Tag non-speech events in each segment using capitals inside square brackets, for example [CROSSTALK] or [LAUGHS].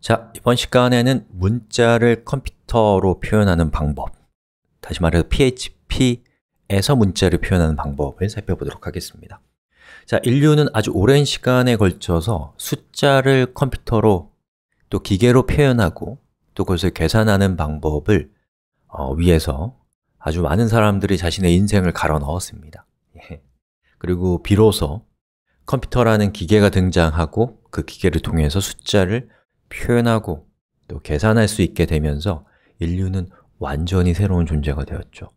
자, 이번 시간에는 문자를 컴퓨터로 표현하는 방법 다시 말해서 PHP에서 문자를 표현하는 방법을 살펴보도록 하겠습니다 자, 인류는 아주 오랜 시간에 걸쳐서 숫자를 컴퓨터로 또 기계로 표현하고 또 그것을 계산하는 방법을 어, 위해서 아주 많은 사람들이 자신의 인생을 갈아 넣었습니다 예. 그리고 비로소 컴퓨터라는 기계가 등장하고 그 기계를 통해서 숫자를 표현하고 또 계산할 수 있게 되면서 인류는 완전히 새로운 존재가 되었죠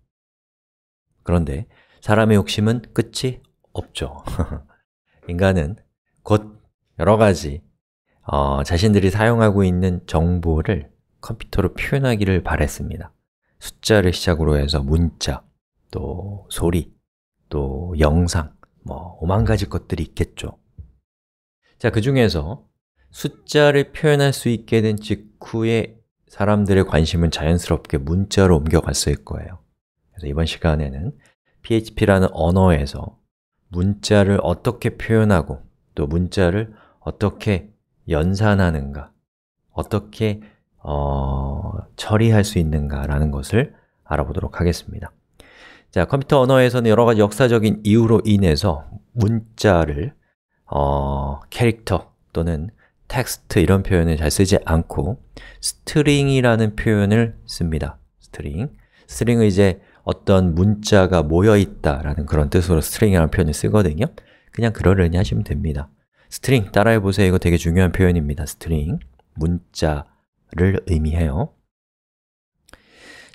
그런데 사람의 욕심은 끝이 없죠 [LAUGHS] 인간은 곧 여러 가지 어, 자신들이 사용하고 있는 정보를 컴퓨터로 표현하기를 바랬습니다 숫자를 시작으로 해서 문자, 또 소리, 또 영상, 뭐 오만 가지 것들이 있겠죠 자, 그 중에서 숫자를 표현할 수 있게 된 직후에 사람들의 관심은 자연스럽게 문자로 옮겨갔을 거예요 그래서 이번 시간에는 PHP라는 언어에서 문자를 어떻게 표현하고 또 문자를 어떻게 연산하는가 어떻게 어, 처리할 수 있는가라는 것을 알아보도록 하겠습니다 자, 컴퓨터 언어에서는 여러 가지 역사적인 이유로 인해서 문자를 어, 캐릭터 또는 텍스트 이런 표현을 잘 쓰지 않고 스트링이라는 표현을 씁니다. 스트링. 스트링은 이제 어떤 문자가 모여있다라는 그런 뜻으로 스트링이라는 표현을 쓰거든요. 그냥 그러려니 하시면 됩니다. 스트링 따라해보세요. 이거 되게 중요한 표현입니다. 스트링. 문자를 의미해요.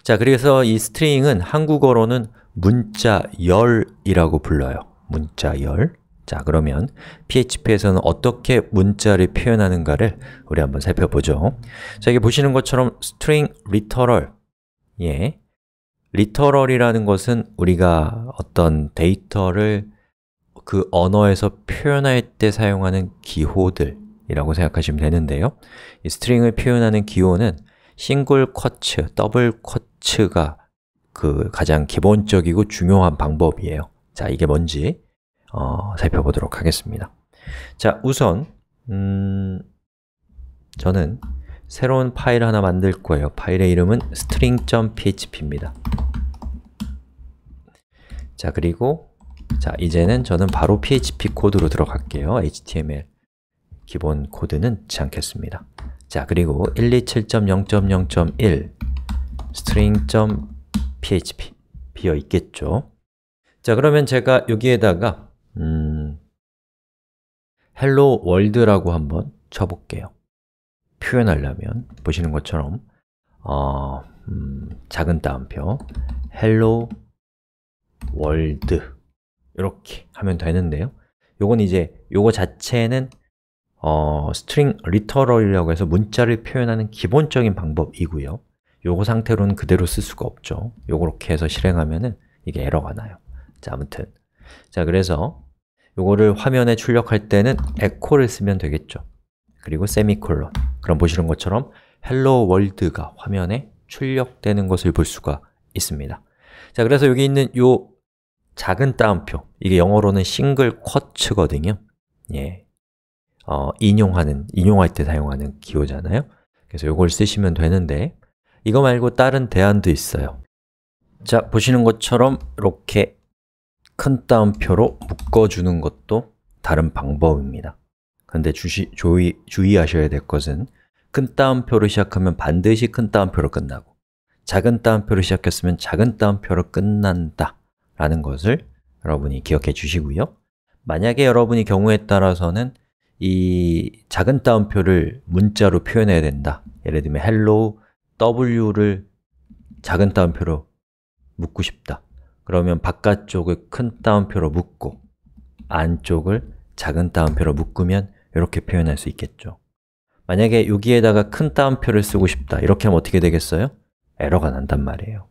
자, 그래서 이 스트링은 한국어로는 문자열이라고 불러요. 문자열. 자, 그러면 PHP에서는 어떻게 문자를 표현하는가를 우리 한번 살펴보죠 자, 여기 보시는 것처럼 string literal 예, l i t e r a l 이라는 것은 우리가 어떤 데이터를 그 언어에서 표현할 때 사용하는 기호들이라고 생각하시면 되는데요 이 s t r i n g 을 표현하는 기호는 싱글 쿼츠, 더블 쿼츠가 그 가장 기본적이고 중요한 방법이에요 자, 이게 뭔지 어, 살펴보도록 하겠습니다. 자, 우선 음, 저는 새로운 파일 하나 만들 거예요. 파일의 이름은 string.php입니다. 자, 그리고 자, 이제는 저는 바로 php 코드로 들어갈게요. html 기본 코드는 지 않겠습니다. 자, 그리고 127.0.0.1 string.php 비어 있겠죠? 자, 그러면 제가 여기에다가 음, 헬로 월드라고 한번 쳐볼게요 표현하려면 보시는 것처럼 어, 음, 작은 따옴표 헬로 월드 이렇게 하면 되는데요 요건 이제 요거 자체는 어, 스트링 리터럴이라고 해서 문자를 표현하는 기본적인 방법이고요 요거 상태로는 그대로 쓸 수가 없죠 요렇게 해서 실행하면은 이게 에러가 나요 자, 아무튼 자, 그래서 요거를 화면에 출력할 때는 에코를 쓰면 되겠죠 그리고 세미콜론 그럼 보시는 것처럼 헬로 월드가 화면에 출력되는 것을 볼 수가 있습니다 자, 그래서 여기 있는 요 작은 따옴표 이게 영어로는 싱글 쿼츠거든요 예, 어, 인용하는, 인용할 때 사용하는 기호잖아요 그래서 요걸 쓰시면 되는데 이거 말고 다른 대안도 있어요 자, 보시는 것처럼 이렇게 큰 따옴표로 묶어주는 것도 다른 방법입니다. 그런데 주시, 조이, 주의하셔야 될 것은 큰 따옴표로 시작하면 반드시 큰 따옴표로 끝나고 작은 따옴표로 시작했으면 작은 따옴표로 끝난다 라는 것을 여러분이 기억해 주시고요 만약에 여러분이 경우에 따라서는 이 작은 따옴표를 문자로 표현해야 된다 예를 들면 hello w를 작은 따옴표로 묶고 싶다 그러면 바깥쪽을 큰 따옴표로 묶고 안쪽을 작은 따옴표로 묶으면 이렇게 표현할 수 있겠죠 만약에 여기에다가 큰 따옴표를 쓰고 싶다 이렇게 하면 어떻게 되겠어요? 에러가 난단 말이에요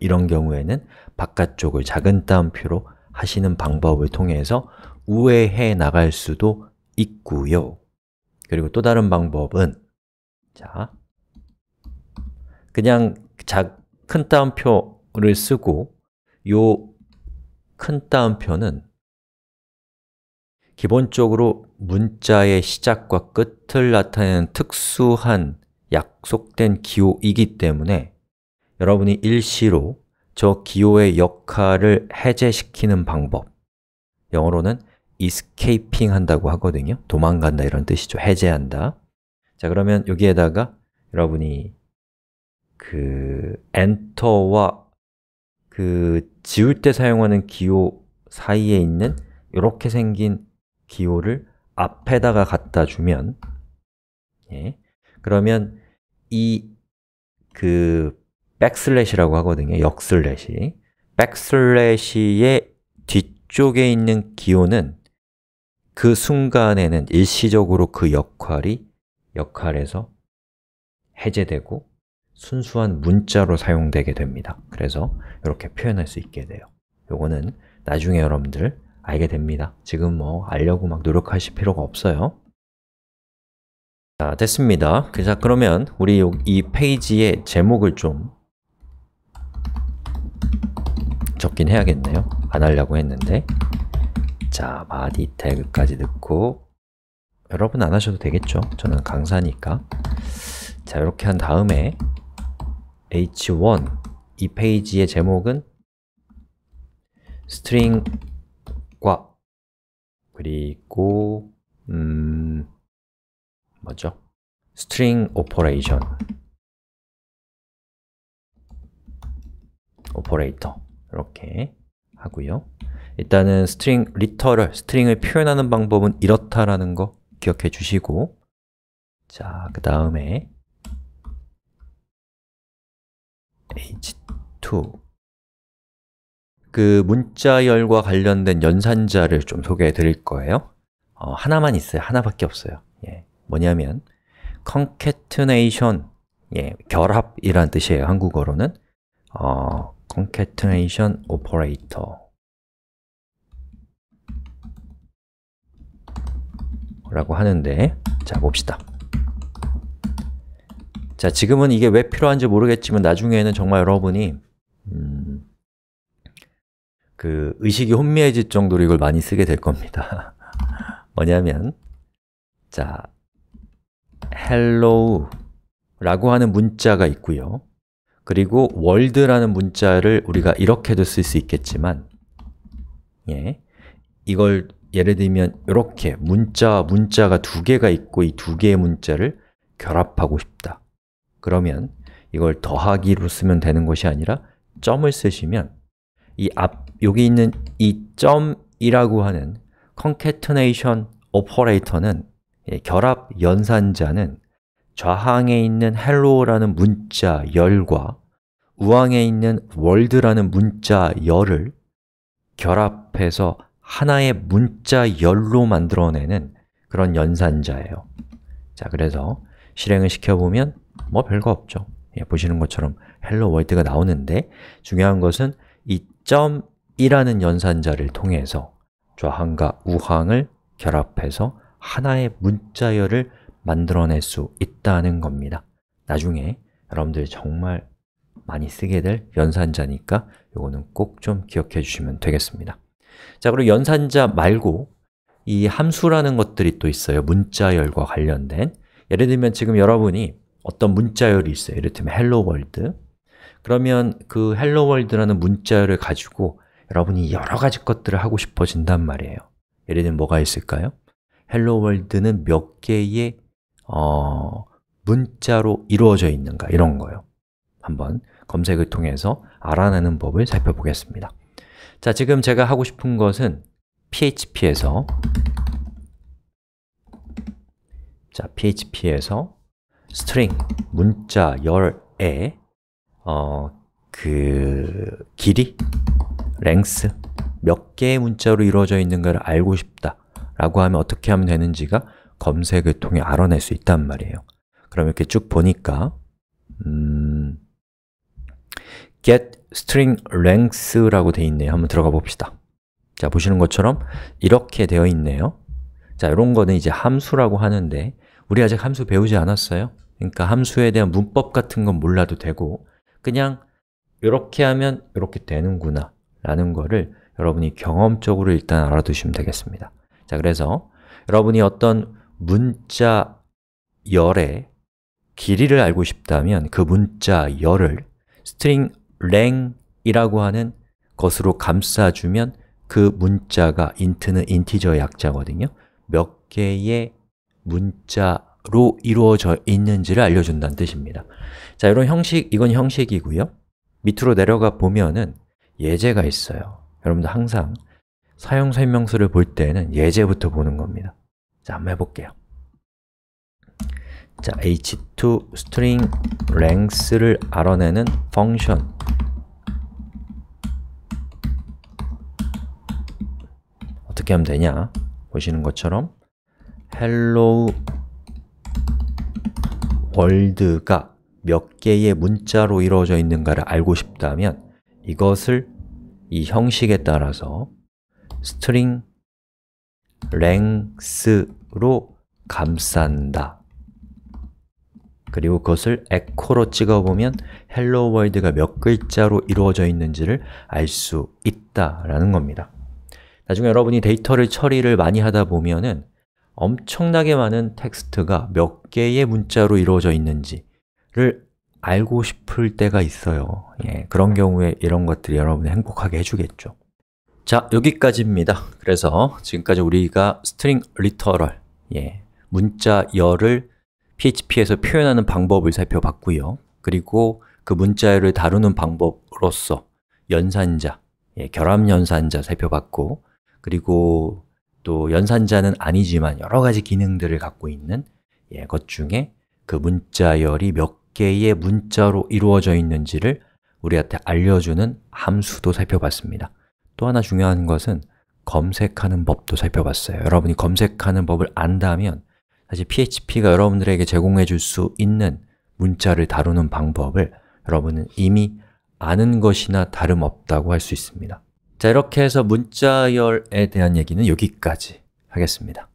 이런 경우에는 바깥쪽을 작은 따옴표로 하시는 방법을 통해서 우회해 나갈 수도 있고요 그리고 또 다른 방법은 자, 그냥 자, 큰 따옴표를 쓰고 요큰 따옴표는 기본적으로 문자의 시작과 끝을 나타내는 특수한 약속된 기호이기 때문에 여러분이 일시로 저 기호의 역할을 해제시키는 방법 영어로는 escaping 한다고 하거든요 도망간다 이런 뜻이죠, 해제한다 자, 그러면 여기에다가 여러분이 그 엔터와 그 지울 때 사용하는 기호 사이에 있는 이렇게 생긴 기호를 앞에다가 갖다 주면 예, 그러면 이 그 백슬래시라고 하거든요, 역슬래시 백슬래시의 뒤쪽에 있는 기호는 그 순간에는 일시적으로 그 역할이 역할에서 해제되고 순수한 문자로 사용되게 됩니다. 그래서 이렇게 표현할 수 있게 돼요. 요거는 나중에 여러분들 알게 됩니다. 지금 뭐 알려고 막 노력하실 필요가 없어요. 자, 됐습니다. 자, 그러면 우리 이 페이지의 제목을 좀 적긴 해야겠네요. 안 하려고 했는데 자, 바디 태그까지 넣고 여러분 안 하셔도 되겠죠? 저는 강사니까 자, 이렇게 한 다음에 h1 이 페이지의 제목은 s t r i n g 과 그리고 음 뭐죠? 스트링 o 퍼레이션 오퍼레이터 이렇게 하고요. 일단은 string 스트링 리터럴, 스트링을 표현하는 방법은 이렇다라는 거 기억해 주시고 자, 그 다음에 H2 그 문자열과 관련된 연산자를 좀 소개해 드릴 거예요 어, 하나만 있어요, 하나밖에 없어요 예, 뭐냐면 concatenation, 예, 결합이란 뜻이에요, 한국어로는 어, concatenation operator 라고 하는데 자, 봅시다 자, 지금은 이게 왜 필요한지 모르겠지만 나중에는 정말 여러분이 음, 그 의식이 혼미해질 정도로 이걸 많이 쓰게 될 겁니다. [LAUGHS] 뭐냐면 자, hello라고 하는 문자가 있고요. 그리고 월드라는 문자를 우리가 이렇게도 쓸 수 있겠지만 예, 이걸 예를 들면 이렇게 문자와 문자가 두 개가 있고 이 두 개의 문자를 결합하고 싶다 그러면 이걸 더하기로 쓰면 되는 것이 아니라 점을 쓰시면 이 앞, 여기 있는 이 점이라고 하는 concatenation operator는 예, 결합 연산자는 좌항에 있는 hello라는 문자 열과 우항에 있는 world라는 문자 열을 결합해서 하나의 문자 열로 만들어내는 그런 연산자예요 자, 그래서 실행을 시켜보면 뭐 별거 없죠. 예, 보시는 것처럼 hello w o r l d 가 나오는데 중요한 것은 이 .이라는 연산자를 통해서 좌항과 우항을 결합해서 하나의 문자열을 만들어낼 수 있다는 겁니다 나중에 여러분들 정말 많이 쓰게 될 연산자니까 이거는 꼭 좀 기억해 주시면 되겠습니다 자, 그리고 연산자 말고 이 함수라는 것들이 또 있어요 문자열과 관련된 예를 들면 지금 여러분이 어떤 문자열이 있어요. 이를테면 헬로 월드. 그러면 그 헬로 월드라는 문자열을 가지고 여러분이 여러 가지 것들을 하고 싶어진단 말이에요. 예를 들면 뭐가 있을까요? 헬로 월드는 몇 개의 어, 문자로 이루어져 있는가 이런 거예요. 한번 검색을 통해서 알아내는 법을 살펴보겠습니다. 자, 지금 제가 하고 싶은 것은 PHP에서 자, PHP에서 string, 문자 열의 어, 그 길이, length, 몇 개의 문자로 이루어져 있는가를 알고 싶다 라고 하면 어떻게 하면 되는지가 검색을 통해 알아낼 수 있단 말이에요 그럼 이렇게 쭉 보니까 음, get string length라고 되어 있네요 한번 들어가 봅시다 자, 보시는 것처럼 이렇게 되어 있네요 자, 이런 거는 이제 함수라고 하는데 우리 아직 함수 배우지 않았어요? 그러니까 함수에 대한 문법 같은 건 몰라도 되고 그냥 이렇게 하면 이렇게 되는구나 라는 거를 여러분이 경험적으로 일단 알아두시면 되겠습니다 자, 그래서 여러분이 어떤 문자 열의 길이를 알고 싶다면 그 문자 열을 string lang이라고 하는 것으로 감싸주면 그 문자가 int는 인티저의 약자거든요 몇 개의 문자로 이루어져 있는지를 알려준다는 뜻입니다 자, 이런 형식, 이건 형식이고요 밑으로 내려가 보면은 예제가 있어요 여러분들 항상 사용설명서를 볼 때는 예제부터 보는 겁니다 자, 한번 해볼게요 자, h2 string length를 알아내는 function 어떻게 하면 되냐 보시는 것처럼 헬로우 월드가 몇 개의 문자로 이루어져 있는가를 알고 싶다면 이것을 이 형식에 따라서 string 스 n g 랭스로 감싼다 그리고 그것을 e c h o 로 찍어보면 헬로 월드가 몇 글자로 이루어져 있는지를 알 수 있다라는 겁니다 나중에 여러분이 데이터를 처리를 많이 하다 보면은 엄청나게 많은 텍스트가 몇 개의 문자로 이루어져 있는지를 알고 싶을 때가 있어요 예, 그런 경우에 이런 것들이 여러분을 행복하게 해주겠죠 자, 여기까지입니다 그래서 지금까지 우리가 string 스트링 리터럴 예, 문자열을 PHP에서 표현하는 방법을 살펴봤고요 그리고 그 문자열을 다루는 방법으로서 연산자, 예, 결합연산자 살펴봤고 그리고 또 연산자는 아니지만 여러 가지 기능들을 갖고 있는 예, 것 중에 그 문자열이 몇 개의 문자로 이루어져 있는지를 우리한테 알려주는 함수도 살펴봤습니다 또 하나 중요한 것은 검색하는 법도 살펴봤어요 여러분이 검색하는 법을 안다면 사실 PHP가 여러분들에게 제공해 줄 수 있는 문자를 다루는 방법을 여러분은 이미 아는 것이나 다름없다고 할 수 있습니다 자, 이렇게 해서 문자열에 대한 얘기는 여기까지 하겠습니다.